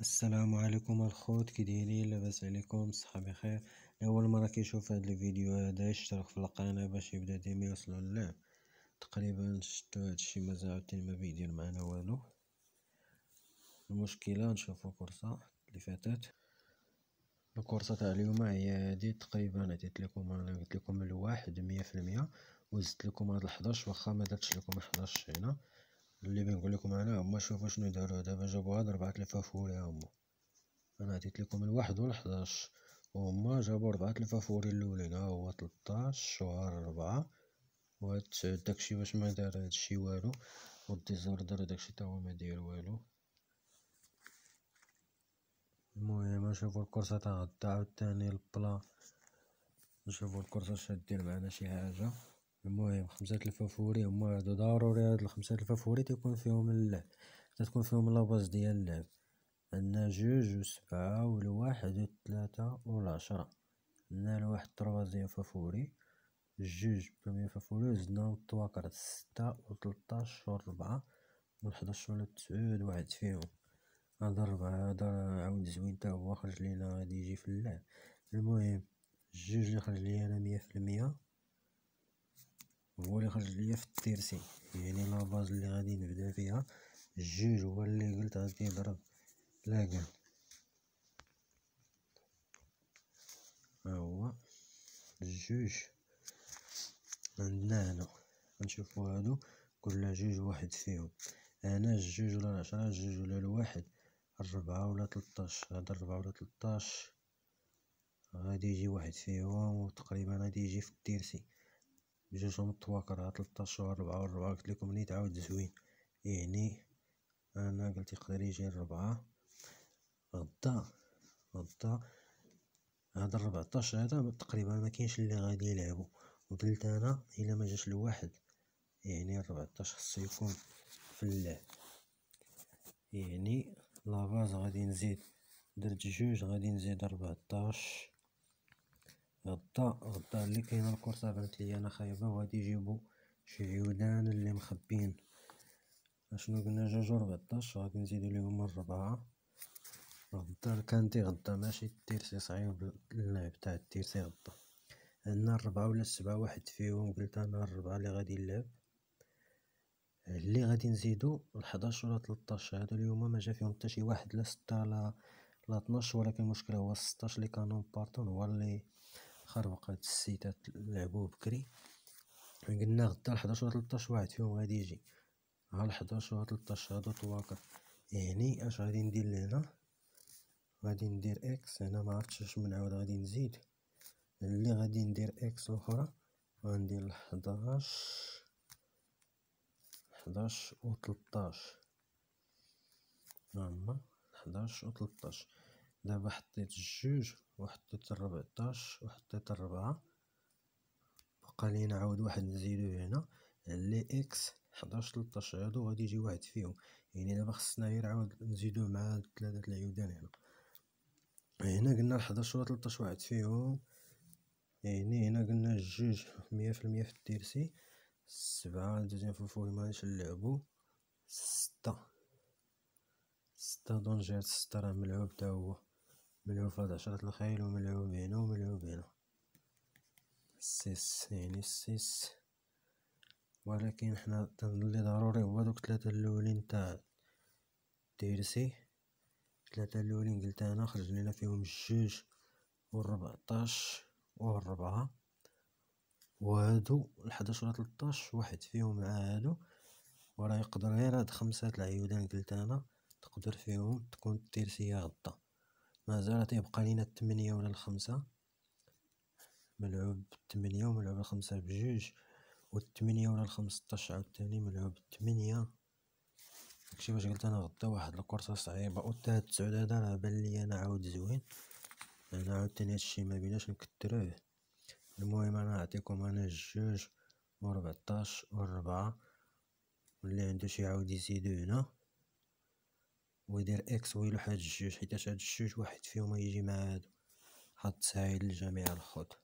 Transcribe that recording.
السلام عليكم الخوت كي دايرين لاباس عليكم صحة بخير اول مرة كيشوف هاد الفيديو هذا يشترك في القناة باش يبدا ديما يوصلو للعب تقريبا شتو هادشي مازال عاوتاني ما بيدير معنا والو المشكلة نشوفو كورسة اللي فاتت الكورسة تاع اليوم هي هادي تقريبا عطيت لكم انا قلت لكم الواحد مية وزدت لكم هاد 11 واخا ما درتش لكم 11 هنا اللي بنقول لكم انا هما شوفوا شنو داروا دابا جابوا غير ربعة فوري يا هما انا عطيت لكم الواحد وال11 وهما جابوا ربعة فوري الاولين ها هو 13 شهر ربعة وهاد داكشي باش ما دار هادشي والو والديزوردر داكشي تا هو ما داير والو المهم نشوفو الكرسة غدا عاوتاني البلا نشوفو الكرسة اش دير معنا شي حاجة المهم خمسة الفافوري هما هادو ضروري هاد الخمسة الفافوري تيكون فيهم اللعب تتكون فيهم لاباز ديال اللعب عندنا جوج و سبعة و الواحد و تلاتة و العشرة عندنا الواحد تروازيام فافوري جوج بروميير فافوري زدناهم توا كارت ستة و تلطاش و ربعة و حداش ولا تسعود واحد فيهم هادا ربعة هادا عاود زوين تا هو خرج لينا غادي يجي في اللعب المهم جوج لي خرج لي انا مية في المية هو اللي خرج ليا في التيرسي يعني لا باز اللي غادي نبدا فيها الجوج هو اللي قلت غادي يضرب لاكان ها هو الجوج عندنا هنا غنشوفو هادو كل جوج واحد فيهم هنا الجوج ولا العشرة الجوج ولا الواحد الربعة ولا تلطاش هاد الربعة ولا تلطاش غادي يجي واحد فيهم وتقريبا غادي يجي في التيرسي جوجهم الطواقر تلتاش شهور ربعة و قلت لكم اللي تعاود زوين يعني انا قلت يقدر يجي ربعة غدا غدا هذا الربعتاش هذا تقريبا ما كاينش اللي غادي يلعبوا وقلت انا الا ما جاش لواحد يعني إيه، الربعتاش خصو يكون في اللعب يعني إيه، لافاز غادي نزيد درت جوج غادي نزيد ربعتاش غدا غدا اللي كاينه الكورسه بانت لي انا خايبه وغادي يجيبو شي عيودان اللي مخبين اشنو قلنا جوج و ربعطاش غادي نزيدو ليهم ربعة غدا الكانتي غدا ماشي التيرسي صعيب اللعب تاع التيرسي غدا عندنا الربعة ولا السبعة واحد فيهم قلت انا الربعة اللي غادي نلعب اللي غادي نزيدو ال11 ولا 13 هادو اليوم ما جا فيهم حتى شي واحد لا 6 لا لا 12 ولكن المشكله هو 16 اللي كانوا بارتون هو اللي خربقات السيتات لعبو بكري قلنا غدا لحداش و تلطاش واحد فيهم غادي يجي ها لحداش و تلطاش هادو طواقر يعني اش غادي ندير لهنا غادي ندير اكس هنا ما عرفتش اش من عاود غادي نزيد اللي غادي ندير اكس اخرى غندير 11 11 و 13 هما 11 و 13 دابا حطيت جوج وحطيت ربعطاش وحطيت الربعة بقى لي نعاود واحد نزيدو هنا لي اكس حداش تلطاش هادو غادي يجي واحد فيهم يعني دابا خصنا غير عاود نزيدو مع تلاتة العيودان هنا هنا قلنا حداش و تلطاش واحد فيهم يعني هنا قلنا جوج مية في المية في التيرسي سبعة دوزيام في الفوق مغاديش نلعبو ستة ستة دونجات ستة راه ملعوب تا هو ملعوب عشرة الخيل وملعوب هنا وملعوب هنا السيس يعني السيس ولكن حنا تنظن اللي ضروري هو دوك تلاتة اللولين تاع تيرسي تلاتة اللولين قلت انا خرج لينا فيهم جوج و الربعطاش و الربعة وهادو الحداش ولا تلطاش واحد فيهم مع هادو وراه يقدر غير هاد خمسة العيودان قلت انا تقدر فيهم تكون التيرسية غدا ما زالت يبقى لينا الثمانية ولا الخمسة ملعوب الثمانية وملعوب الخمسة بجوج والثمانية ولا الخمسطاش عاوتاني ملعوب الثمانية داكشي باش قلت انا غدا واحد الكورسة صعيبة و هاد تسعود هدا راه بان لي انا عاود زوين انا عاوتاني هادشي ما بيناش نكتروه المهم انا نعطيكم انا الجوج وربعطاش والربعة واللي عنده شي عاود يزيدو هنا ويدير اكس ويلوح هاد الجوج حيتاش هاد الجوج واحد فيهم يجي مع هادو هاد تساعد لجميع الخطوط